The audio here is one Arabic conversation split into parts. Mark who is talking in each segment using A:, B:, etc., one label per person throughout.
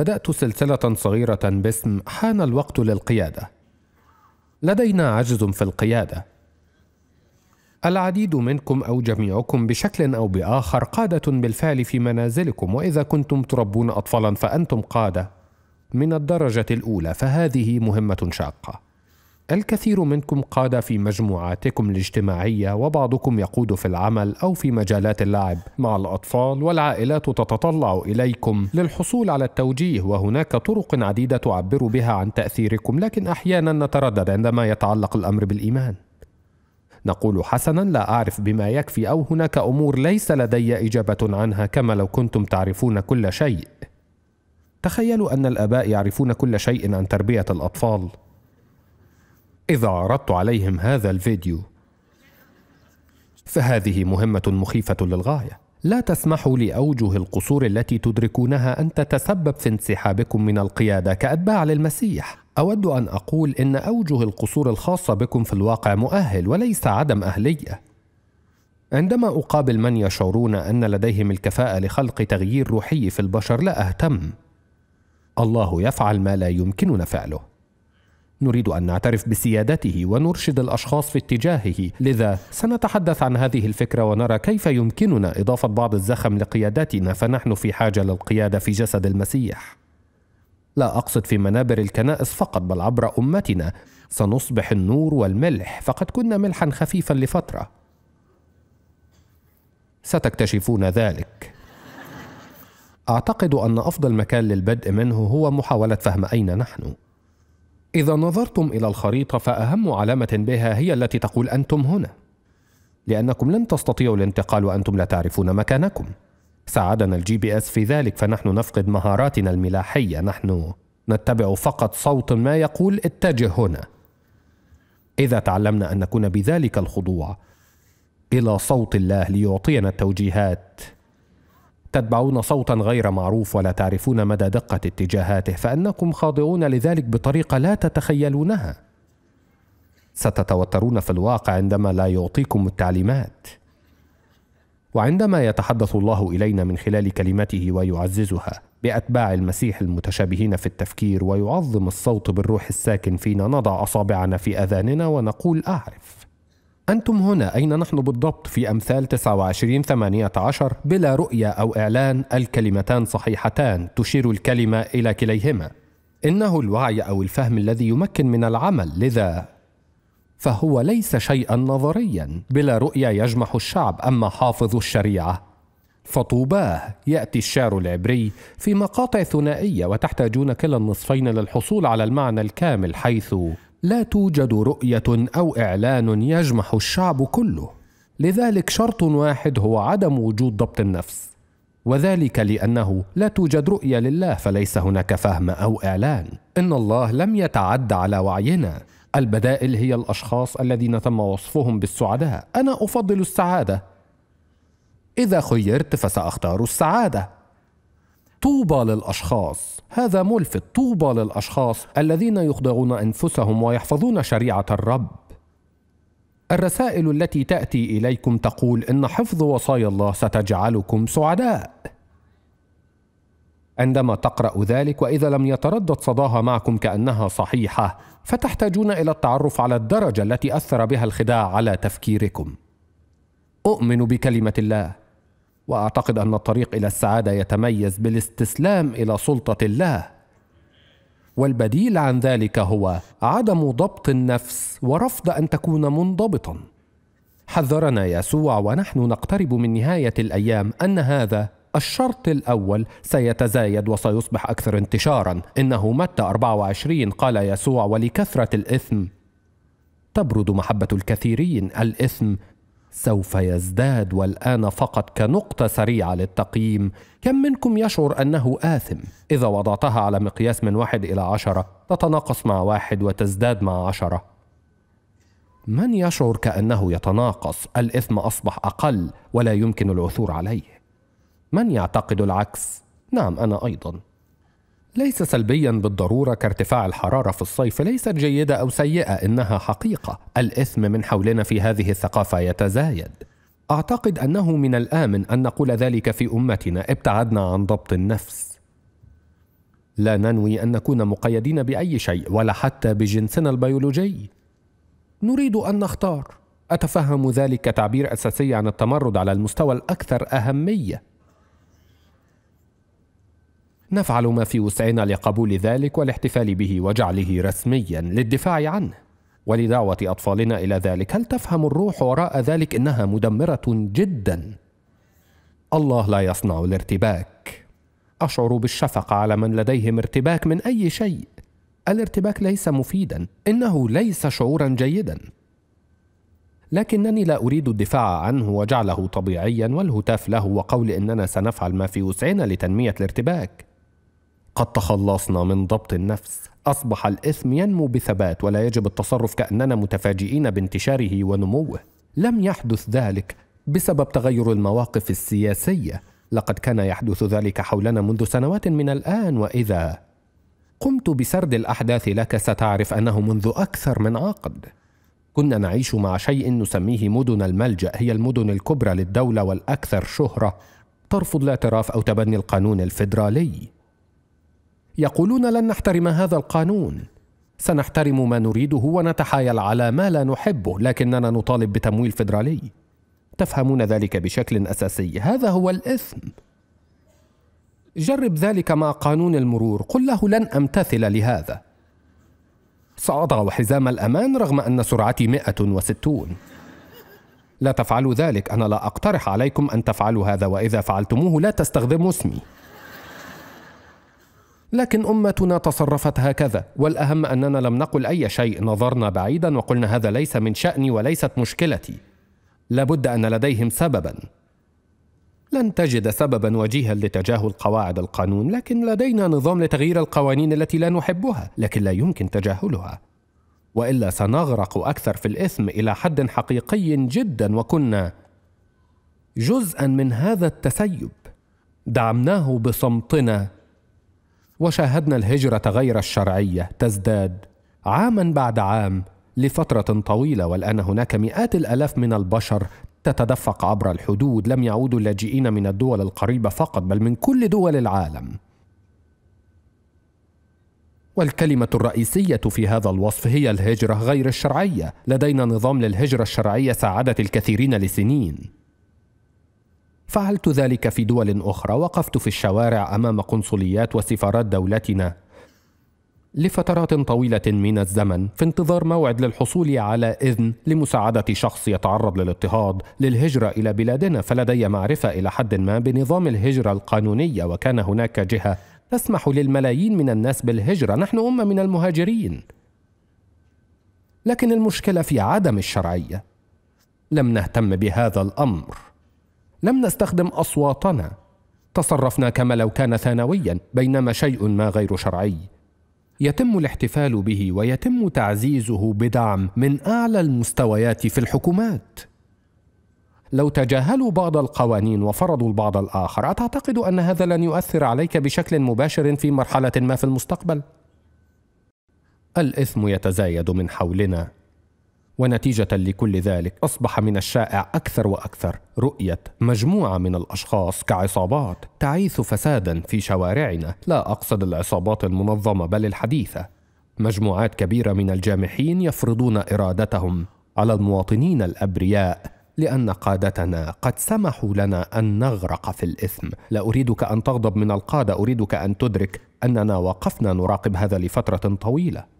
A: بدأت سلسلة صغيرة باسم حان الوقت للقيادة. لدينا عجز في القيادة. العديد منكم أو جميعكم بشكل أو بآخر قادة بالفعل في منازلكم، وإذا كنتم تربون أطفالا فأنتم قادة من الدرجة الأولى، فهذه مهمة شاقة. الكثير منكم قاد في مجموعاتكم الاجتماعية وبعضكم يقود في العمل أو في مجالات اللعب مع الأطفال والعائلات تتطلع إليكم للحصول على التوجيه وهناك طرق عديدة تعبر بها عن تأثيركم لكن أحيانا نتردد عندما يتعلق الأمر بالإيمان نقول حسنا لا أعرف بما يكفي أو هناك أمور ليس لدي إجابة عنها كما لو كنتم تعرفون كل شيء تخيلوا أن الآباء يعرفون كل شيء عن تربية الأطفال إذا عرضت عليهم هذا الفيديو فهذه مهمة مخيفة للغاية لا تسمحوا لأوجه القصور التي تدركونها أن تتسبب في انسحابكم من القيادة كأتباع للمسيح أود أن أقول إن أوجه القصور الخاصة بكم في الواقع مؤهل وليس عدم أهلية عندما أقابل من يشعرون أن لديهم الكفاءة لخلق تغيير روحي في البشر لا أهتم الله يفعل ما لا يمكننا فعله نريد أن نعترف بسيادته ونرشد الأشخاص في اتجاهه لذا سنتحدث عن هذه الفكرة ونرى كيف يمكننا إضافة بعض الزخم لقياداتنا فنحن في حاجة للقيادة في جسد المسيح لا أقصد في منابر الكنائس فقط بل عبر أمتنا سنصبح النور والملح فقد كنا ملحا خفيفا لفترة ستكتشفون ذلك أعتقد أن أفضل مكان للبدء منه هو محاولة فهم أين نحن إذا نظرتم إلى الخريطة فأهم علامة بها هي التي تقول أنتم هنا لأنكم لن تستطيعوا الانتقال وأنتم لا تعرفون مكانكم ساعدنا الجي بي اس في ذلك فنحن نفقد مهاراتنا الملاحية نحن نتبع فقط صوت ما يقول اتجه هنا إذا تعلمنا أن نكون بذلك الخضوع إلى صوت الله ليعطينا التوجيهات تتبعون صوتا غير معروف ولا تعرفون مدى دقة اتجاهاته فأنكم خاضعون لذلك بطريقة لا تتخيلونها ستتوترون في الواقع عندما لا يعطيكم التعليمات وعندما يتحدث الله إلينا من خلال كلمته ويعززها بأتباع المسيح المتشابهين في التفكير ويعظم الصوت بالروح الساكن فينا نضع أصابعنا في أذاننا ونقول أعرف أنتم هنا أين نحن بالضبط في أمثال 29 18 بلا رؤية أو إعلان الكلمتان صحيحتان تشير الكلمة إلى كليهما إنه الوعي أو الفهم الذي يمكن من العمل لذا فهو ليس شيئا نظريا بلا رؤية يجمح الشعب أما حافظ الشريعة فطوباه يأتي الشعر العبري في مقاطع ثنائية وتحتاجون كلا النصفين للحصول على المعنى الكامل حيث لا توجد رؤيه او اعلان يجمح الشعب كله لذلك شرط واحد هو عدم وجود ضبط النفس وذلك لانه لا توجد رؤيه لله فليس هناك فهم او اعلان ان الله لم يتعد على وعينا البدائل هي الاشخاص الذين تم وصفهم بالسعداء انا افضل السعاده اذا خيرت فساختار السعاده طوبى للاشخاص هذا ملفت طوبى للاشخاص الذين يخضعون انفسهم ويحفظون شريعه الرب الرسائل التي تاتي اليكم تقول ان حفظ وصايا الله ستجعلكم سعداء عندما تقرا ذلك واذا لم يتردد صداها معكم كانها صحيحه فتحتاجون الى التعرف على الدرجه التي اثر بها الخداع على تفكيركم اؤمن بكلمه الله واعتقد ان الطريق الى السعاده يتميز بالاستسلام الى سلطه الله والبديل عن ذلك هو عدم ضبط النفس ورفض ان تكون منضبطا حذرنا يسوع ونحن نقترب من نهايه الايام ان هذا الشرط الأول سيتزايد وسيصبح أكثر انتشارا إنه متى 24 قال يسوع ولكثرة الإثم تبرد محبة الكثيرين الإثم سوف يزداد والآن فقط كنقطة سريعة للتقييم كم منكم يشعر أنه آثم؟ إذا وضعتها على مقياس من واحد إلى عشرة تتناقص مع واحد وتزداد مع عشرة من يشعر كأنه يتناقص؟ الإثم أصبح أقل ولا يمكن العثور عليه من يعتقد العكس؟ نعم أنا أيضاً ليس سلبيا بالضرورة كارتفاع الحرارة في الصيف ليست جيدة أو سيئة إنها حقيقة الإثم من حولنا في هذه الثقافة يتزايد أعتقد أنه من الآمن أن نقول ذلك في أمتنا ابتعدنا عن ضبط النفس لا ننوي أن نكون مقيدين بأي شيء ولا حتى بجنسنا البيولوجي نريد أن نختار أتفهم ذلك كتعبير أساسي عن التمرد على المستوى الأكثر أهمية نفعل ما في وسعنا لقبول ذلك والاحتفال به وجعله رسميا للدفاع عنه ولدعوة أطفالنا إلى ذلك هل تفهم الروح وراء ذلك إنها مدمرة جدا الله لا يصنع الارتباك أشعر بالشفقة على من لديهم ارتباك من أي شيء الارتباك ليس مفيدا إنه ليس شعورا جيدا لكنني لا أريد الدفاع عنه وجعله طبيعيا والهتاف له وقول إننا سنفعل ما في وسعنا لتنمية الارتباك قد تخلصنا من ضبط النفس اصبح الاثم ينمو بثبات ولا يجب التصرف كاننا متفاجئين بانتشاره ونموه لم يحدث ذلك بسبب تغير المواقف السياسيه لقد كان يحدث ذلك حولنا منذ سنوات من الان واذا قمت بسرد الاحداث لك ستعرف انه منذ اكثر من عقد كنا نعيش مع شيء نسميه مدن الملجا هي المدن الكبرى للدوله والاكثر شهره ترفض الاعتراف او تبني القانون الفيدرالي يقولون لن نحترم هذا القانون سنحترم ما نريده ونتحايل على ما لا نحبه لكننا نطالب بتمويل فيدرالي تفهمون ذلك بشكل اساسي هذا هو الاثم جرب ذلك مع قانون المرور قل له لن امتثل لهذا ساضع حزام الامان رغم ان سرعتي 160 لا تفعلوا ذلك انا لا اقترح عليكم ان تفعلوا هذا واذا فعلتموه لا تستخدموا اسمي لكن أمتنا تصرفت هكذا والأهم أننا لم نقل أي شيء نظرنا بعيدا وقلنا هذا ليس من شأني وليست مشكلتي لابد أن لديهم سببا لن تجد سببا وجيها لتجاهل قواعد القانون لكن لدينا نظام لتغيير القوانين التي لا نحبها لكن لا يمكن تجاهلها والا سنغرق اكثر في الاثم الى حد حقيقي جدا وكنا جزءا من هذا التسيب دعمناه بصمتنا وشاهدنا الهجرة غير الشرعية تزداد عاما بعد عام لفترة طويلة والآن هناك مئات الآلاف من البشر تتدفق عبر الحدود لم يعودوا اللاجئين من الدول القريبة فقط بل من كل دول العالم والكلمة الرئيسية في هذا الوصف هي الهجرة غير الشرعية لدينا نظام للهجرة الشرعية ساعدت الكثيرين لسنين فعلت ذلك في دول أخرى وقفت في الشوارع أمام قنصليات وسفارات دولتنا لفترات طويلة من الزمن في انتظار موعد للحصول على إذن لمساعدة شخص يتعرض للاضطهاد للهجرة إلى بلادنا فلدي معرفة إلى حد ما بنظام الهجرة القانونية وكان هناك جهة تسمح للملايين من الناس بالهجرة نحن أمة من المهاجرين لكن المشكلة في عدم الشرعية لم نهتم بهذا الأمر لم نستخدم أصواتنا تصرفنا كما لو كان ثانويا بينما شيء ما غير شرعي يتم الاحتفال به ويتم تعزيزه بدعم من اعلى المستويات في الحكومات لو تجاهلوا بعض القوانين وفرضوا البعض الاخر اتعتقد ان هذا لن يؤثر عليك بشكل مباشر في مرحله ما في المستقبل الاثم يتزايد من حولنا ونتيجة لكل ذلك أصبح من الشائع أكثر وأكثر رؤية مجموعة من الأشخاص كعصابات تعيث فسادا في شوارعنا لا أقصد العصابات المنظمة بل الحديثة مجموعات كبيرة من الجامحين يفرضون إرادتهم على المواطنين الأبرياء لأن قادتنا قد سمحوا لنا أن نغرق في الإثم لا أريدك أن تغضب من القادة أريدك أن تدرك أننا وقفنا نراقب هذا لفترة طويلة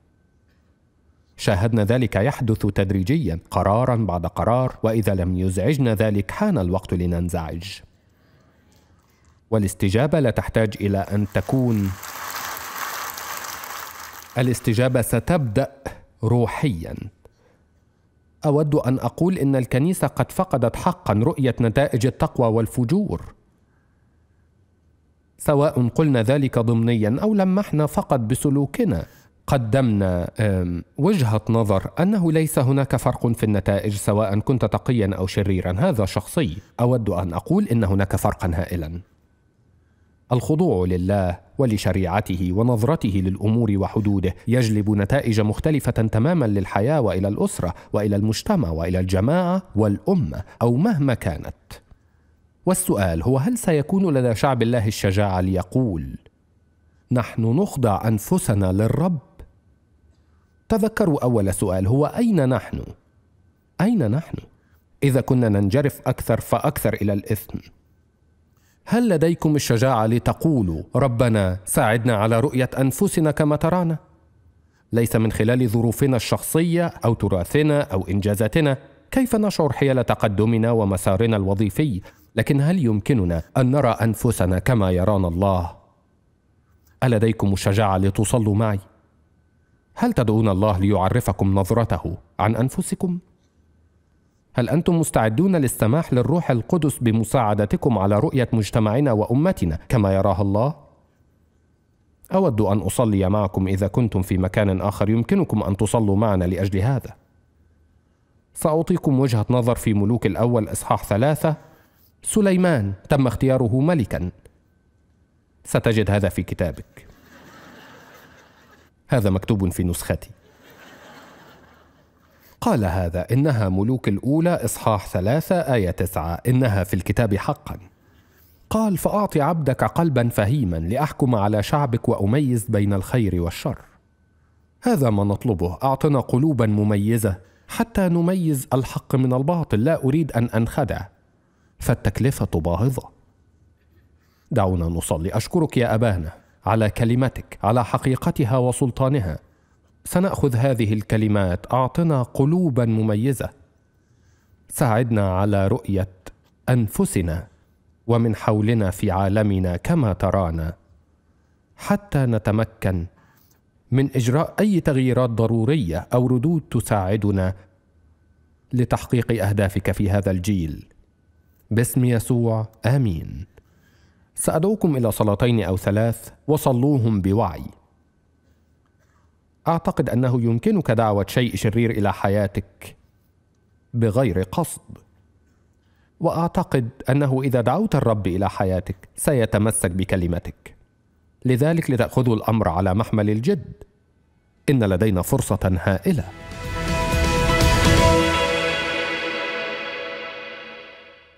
A: شاهدنا ذلك يحدث تدريجيا قرارا بعد قرار واذا لم يزعجنا ذلك حان الوقت لننزعج والاستجابه لا تحتاج الى ان تكون الاستجابه ستبدا روحيا اود ان اقول ان الكنيسه قد فقدت حقا رؤيه نتائج التقوى والفجور سواء قلنا ذلك ضمنيا او لمحنا فقط بسلوكنا قدمنا وجهه نظر انه ليس هناك فرق في النتائج سواء كنت تقيا او شريرا هذا شخصي اود ان اقول ان هناك فرقا هائلا الخضوع لله ولشريعته ونظرته للامور وحدوده يجلب نتائج مختلفه تماما للحياه والى الاسره والى المجتمع والى الجماعه والامه او مهما كانت والسؤال هو هل سيكون لدى شعب الله الشجاعه ليقول نحن نخضع انفسنا للرب تذكروا أول سؤال هو أين نحن؟ أين نحن؟ إذا كنا ننجرف أكثر فأكثر إلى الإثم هل لديكم الشجاعة لتقولوا ربنا ساعدنا على رؤية أنفسنا كما ترانا؟ ليس من خلال ظروفنا الشخصية أو تراثنا أو إنجازاتنا كيف نشعر حيال تقدمنا ومسارنا الوظيفي لكن هل يمكننا أن نرى أنفسنا كما يرانا الله؟ ألديكم الشجاعة لتصلوا معي هل تدعون الله ليعرفكم نظرته عن انفسكم هل انتم مستعدون للسماح للروح القدس بمساعدتكم على رؤيه مجتمعنا وامتنا كما يراها الله اود ان اصلي معكم اذا كنتم في مكان اخر يمكنكم ان تصلوا معنا لاجل هذا ساعطيكم وجهه نظر في ملوك الاول اصحاح ثلاثه سليمان تم اختياره ملكا ستجد هذا في كتابك هذا مكتوب في نسختي قال هذا إنها ملوك الأولى إصحاح ثلاثة آية تسعة إنها في الكتاب حقا قال فأعطي عبدك قلبا فهيما لأحكم على شعبك وأميز بين الخير والشر هذا ما نطلبه أعطنا قلوبا مميزة حتى نميز الحق من الباطل لا أريد أن أنخدع فالتكلفة باهظة دعونا نصلي أشكرك يا أبانا على كلمتك على حقيقتها وسلطانها سناخذ هذه الكلمات اعطنا قلوبا مميزه ساعدنا على رؤيه انفسنا ومن حولنا في عالمنا كما ترانا حتى نتمكن من اجراء اي تغييرات ضروريه او ردود تساعدنا لتحقيق اهدافك في هذا الجيل باسم يسوع امين سأدعوكم إلى صلاتين أو ثلاث وصلوهم بوعي. أعتقد أنه يمكنك دعوة شيء شرير إلى حياتك بغير قصد. وأعتقد أنه إذا دعوت الرب إلى حياتك سيتمسك بكلمتك. لذلك لتأخذوا الأمر على محمل الجد. إن لدينا فرصة هائلة.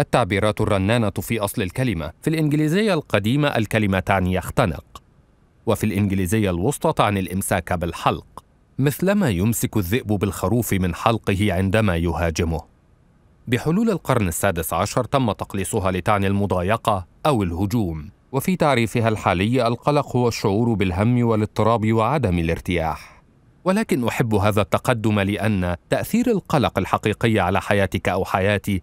A: التعبيرات الرنانة في أصل الكلمة في الإنجليزية القديمة الكلمة تعني يختنق وفي الإنجليزية الوسطى تعني الإمساك بالحلق مثلما يمسك الذئب بالخروف من حلقه عندما يهاجمه بحلول القرن السادس عشر تم تقليصها لتعني المضايقة أو الهجوم وفي تعريفها الحالي القلق هو الشعور بالهم والاضطراب وعدم الارتياح ولكن أحب هذا التقدم لأن تأثير القلق الحقيقي على حياتك أو حياتي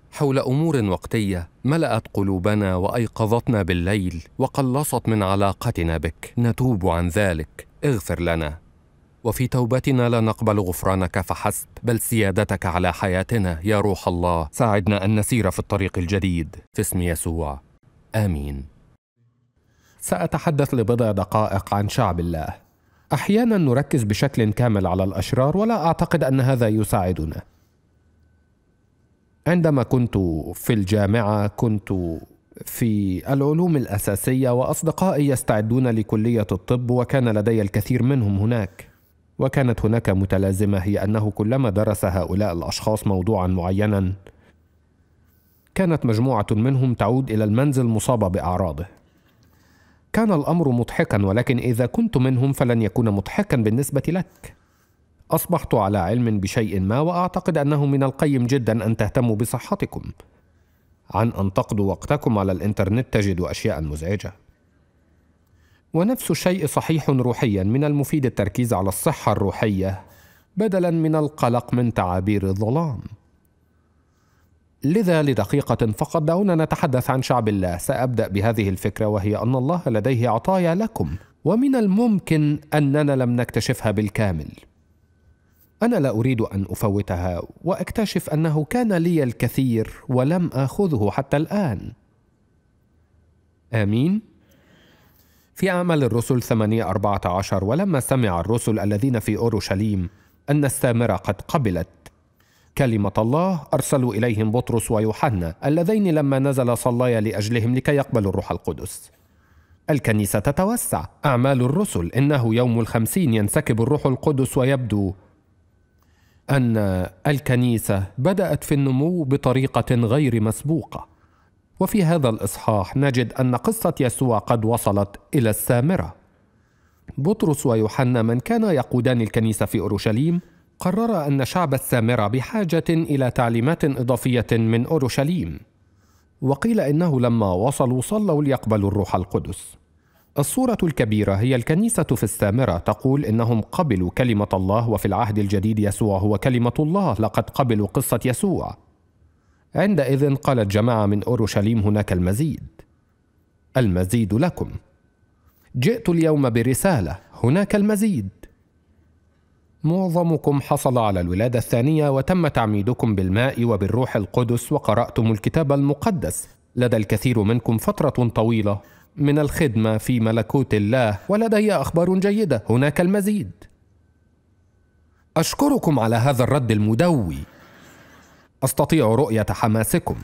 A: حول امور وقتيه ملات قلوبنا وايقظتنا بالليل وقلصت من علاقتنا بك نتوب عن ذلك اغفر لنا وفي توبتنا لا نقبل غفرانك فحسب بل سيادتك على حياتنا يا روح الله ساعدنا ان نسير في الطريق الجديد في اسم يسوع امين ساتحدث لبضع دقائق عن شعب الله احيانا نركز بشكل كامل على الاشرار ولا اعتقد ان هذا يساعدنا عندما كنت في الجامعه كنت في العلوم الاساسيه واصدقائي يستعدون لكليه الطب وكان لدي الكثير منهم هناك وكانت هناك متلازمه هي انه كلما درس هؤلاء الاشخاص موضوعا معينا كانت مجموعه منهم تعود الى المنزل مصابه باعراضه كان الامر مضحكا ولكن اذا كنت منهم فلن يكون مضحكا بالنسبه لك أصبحت على علم بشيء ما وأعتقد أنه من القيم جدا أن تهتموا بصحتكم عن أن تقضوا وقتكم على الإنترنت تجدوا أشياء مزعجة ونفس الشيء صحيح روحيا من المفيد التركيز على الصحة الروحية بدلا من القلق من تعابير الظلام لذا لدقيقة فقط دعونا نتحدث عن شعب الله سأبدأ بهذه الفكرة وهي أن الله لديه عطايا لكم ومن الممكن أننا لم نكتشفها بالكامل انا لا اريد ان افوتها واكتشف انه كان لي الكثير ولم اخذه حتى الان امين في أعمال الرسل 8 14 ولما سمع الرسل الذين في اورشليم ان السامره قد قبلت كلمه الله ارسلوا اليهم بطرس ويوحنا اللذين لما نزل صليا لاجلهم لكي يقبلوا الروح القدس الكنيسة تتوسع أعمال الرسل إنه يوم الخمسين ينسكب الروح القدس ويبدو ان الكنيسه بدات في النمو بطريقه غير مسبوقه وفي هذا الاصحاح نجد ان قصه يسوع قد وصلت الى السامره بطرس ويوحنا من كان يقودان الكنيسه في اورشليم قررا ان شعب السامره بحاجه الى تعليمات اضافيه من اورشليم وقيل انه لما وصلوا صلوا ليقبلوا الروح القدس الصورة الكبيرة هي الكنيسة في السامرة تقول إنهم قبلوا كلمة الله وفي العهد الجديد يسوع هو كلمة الله لقد قبلوا قصة يسوع عندئذ قالت جماعة من أورشليم هناك المزيد المزيد لكم جئت اليوم برسالة هناك المزيد معظمكم حصل على الولادة الثانية وتم تعميدكم بالماء وبالروح القدس وقرأتم الكتاب المقدس لدى الكثير منكم فترة طويلة من الخدمة في ملكوت الله ولدي أخبار جيدة هناك المزيد أشكركم على هذا الرد المدوي أستطيع رؤية حماسكم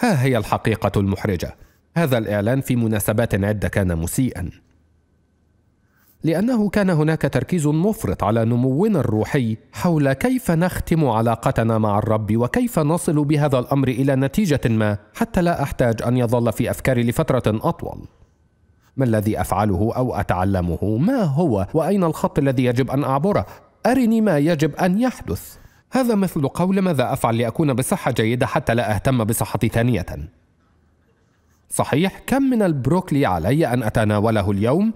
A: ها هي الحقيقة المحرجة هذا الإعلان في مناسبات عدة كان مسيئا لانه كان هناك تركيز مفرط على نمونا الروحي حول كيف نختم علاقتنا مع الرب وكيف نصل بهذا الامر الى نتيجه ما حتى لا احتاج ان يظل في افكاري لفتره اطول ما الذي افعله او اتعلمه ما هو واين الخط الذي يجب ان اعبره ارني ما يجب ان يحدث هذا مثل قول ماذا افعل لاكون بصحه جيده حتى لا اهتم بصحتي ثانيه صحيح كم من البروكلي علي ان اتناوله اليوم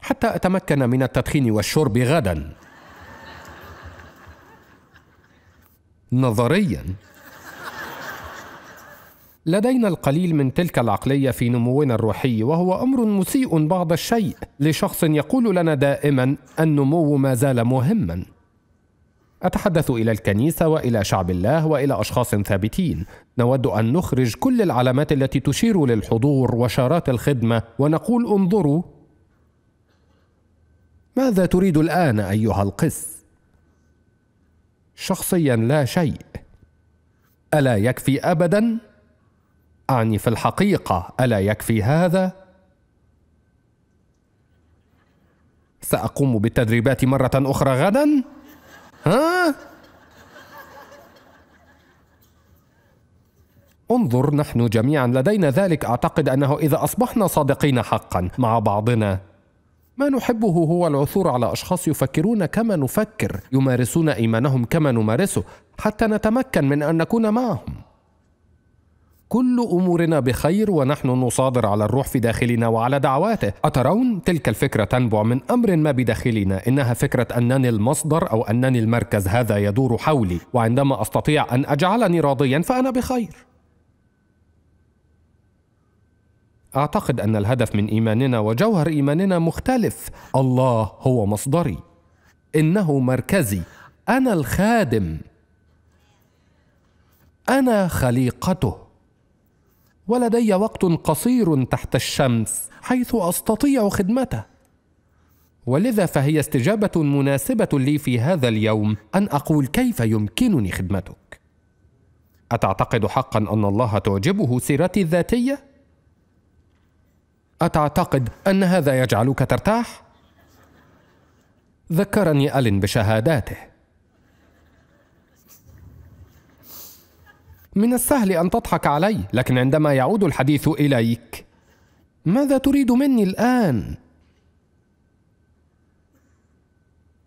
A: حتى أتمكن من التدخين والشرب غدا نظريا لدينا القليل من تلك العقلية في نمونا الروحي وهو أمر مسيء بعض الشيء لشخص يقول لنا دائما النمو ما زال مهما أتحدث إلى الكنيسة وإلى شعب الله وإلى أشخاص ثابتين نود أن نخرج كل العلامات التي تشير للحضور وشارات الخدمة ونقول انظروا ماذا تريد الان ايها القس شخصيا لا شيء الا يكفي ابدا اعني في الحقيقه الا يكفي هذا ساقوم بالتدريبات مره اخرى غدا ها انظر نحن جميعا لدينا ذلك اعتقد انه اذا اصبحنا صادقين حقا مع بعضنا ما نحبه هو العثور على أشخاص يفكرون كما نفكر يمارسون إيمانهم كما نمارسه حتى نتمكن من أن نكون معهم كل امورنا بخير ونحن نصادر على الروح في داخلنا وعلى دعواته اترون تلك الفكره تنبع من امر ما بداخلنا انها فكره انني المصدر او انني المركز هذا يدور حولي وعندما استطيع ان اجعلني راضيا فانا بخير اعتقد ان الهدف من ايماننا وجوهر ايماننا مختلف الله هو مصدري انه مركزي انا الخادم انا خليقته ولدي وقت قصير تحت الشمس حيث استطيع خدمته ولذا فهي استجابه مناسبه لي في هذا اليوم ان اقول كيف يمكنني خدمتك اتعتقد حقا ان الله تعجبه سيرتي الذاتيه أتعتقد أن هذا يجعلك ترتاح؟ ذكرني ألين بشهاداته من السهل أن تضحك علي لكن عندما يعود الحديث إليك ماذا تريد مني الآن؟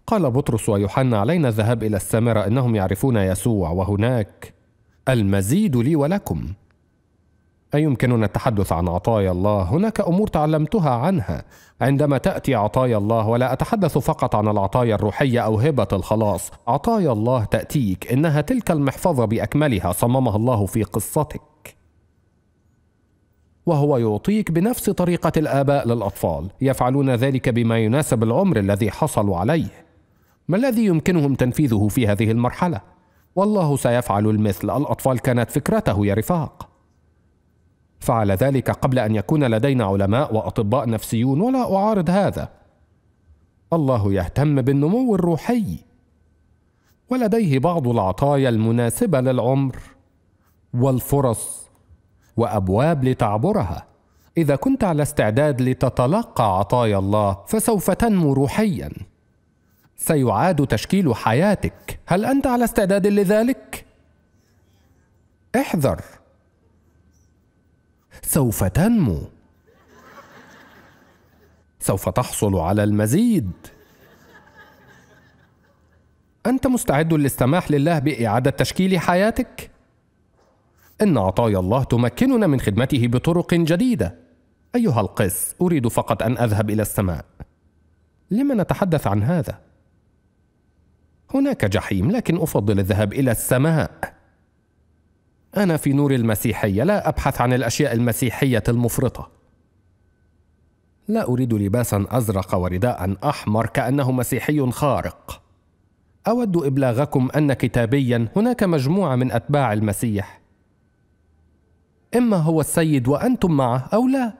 A: قال بطرس ويوحنا علينا الذهاب إلى السامرة إنهم يعرفون يسوع وهناك المزيد لي ولكم أيمكننا التحدث عن عطايا الله هناك امور تعلمتها عنها عندما تاتي عطايا الله ولا اتحدث فقط عن العطايا الروحيه او هبه الخلاص عطايا الله تاتيك انها تلك المحفظه باكملها صممها الله في قصتك وهو يعطيك بنفس طريقه الاباء للاطفال يفعلون ذلك بما يناسب العمر الذي حصلوا عليه ما الذي يمكنهم تنفيذه في هذه المرحله والله سيفعل المثل الاطفال كانت فكرته يا رفاق فعل ذلك قبل ان يكون لدينا علماء واطباء نفسيون ولا اعارض هذا الله يهتم بالنمو الروحي ولديه بعض العطايا المناسبه للعمر والفرص وابواب لتعبرها اذا كنت على استعداد لتتلقى عطايا الله فسوف تنمو روحيا سيعاد تشكيل حياتك هل انت على استعداد لذلك احذر سوف تنمو سوف تحصل على المزيد انت مستعد للسماح لله باعاده تشكيل حياتك ان عطايا الله تمكننا من خدمته بطرق جديده ايها القس اريد فقط ان اذهب الى السماء لم نتحدث عن هذا هناك جحيم لكن افضل الذهاب الى السماء أنا في نور المسيحية لا أبحث عن الأشياء المسيحية المفرطة لا أريد لباسا أزرق ورداء أحمر كأنه مسيحي خارق أود إبلاغكم أن كتابيا هناك مجموعة من أتباع المسيح إما هو السيد وأنتم معه أو لا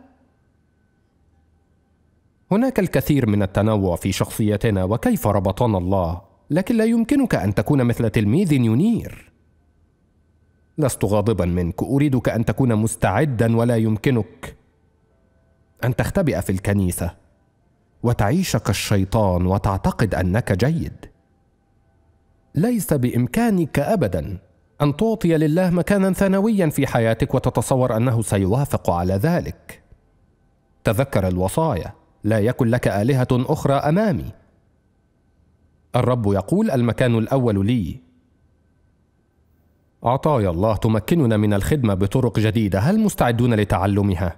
A: هناك الكثير من التنوع في شخصيتنا وكيف ربطنا الله لكن لا يمكنك أن تكون مثل تلميذ ينير لست غاضبا منك اريدك ان تكون مستعدا ولا يمكنك ان تختبئ في الكنيسه وتعيش كالشيطان وتعتقد انك جيد ليس بامكانك ابدا ان تعطي لله مكانا ثانويا في حياتك وتتصور انه سيوافق على ذلك تذكر الوصايا لا يكن لك الهه اخرى امامي الرب يقول المكان الاول لي عطايا الله تمكننا من الخدمة بطرق جديدة هل مستعدون لتعلمها؟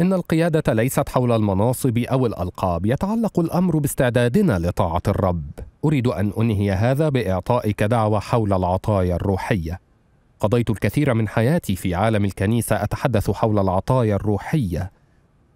A: إن القيادة ليست حول المناصب أو الألقاب يتعلق الأمر باستعدادنا لطاعة الرب أريد أن أنهي هذا بإعطائك دعوة حول العطايا الروحية قضيت الكثير من حياتي في عالم الكنيسة أتحدث حول العطايا الروحية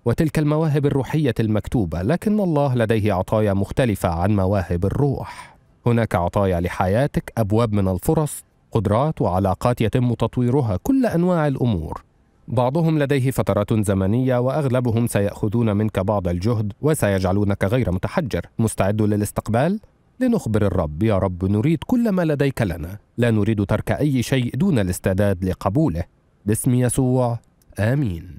A: وتلك المواهب الروحية المكتوبة لكن الله لديه عطايا مختلفة عن مواهب الروح هناك عطايا لحياتك أبواب من الفرص قدرات وعلاقات يتم تطويرها كل انواع الامور بعضهم لديه فترات زمنيه واغلبهم سياخذون منك بعض الجهد وسيجعلونك غير متحجر مستعد للاستقبال لنخبر الرب يا رب نريد كل ما لديك لنا لا نريد ترك اي شيء دون الاستعداد لقبوله باسم يسوع امين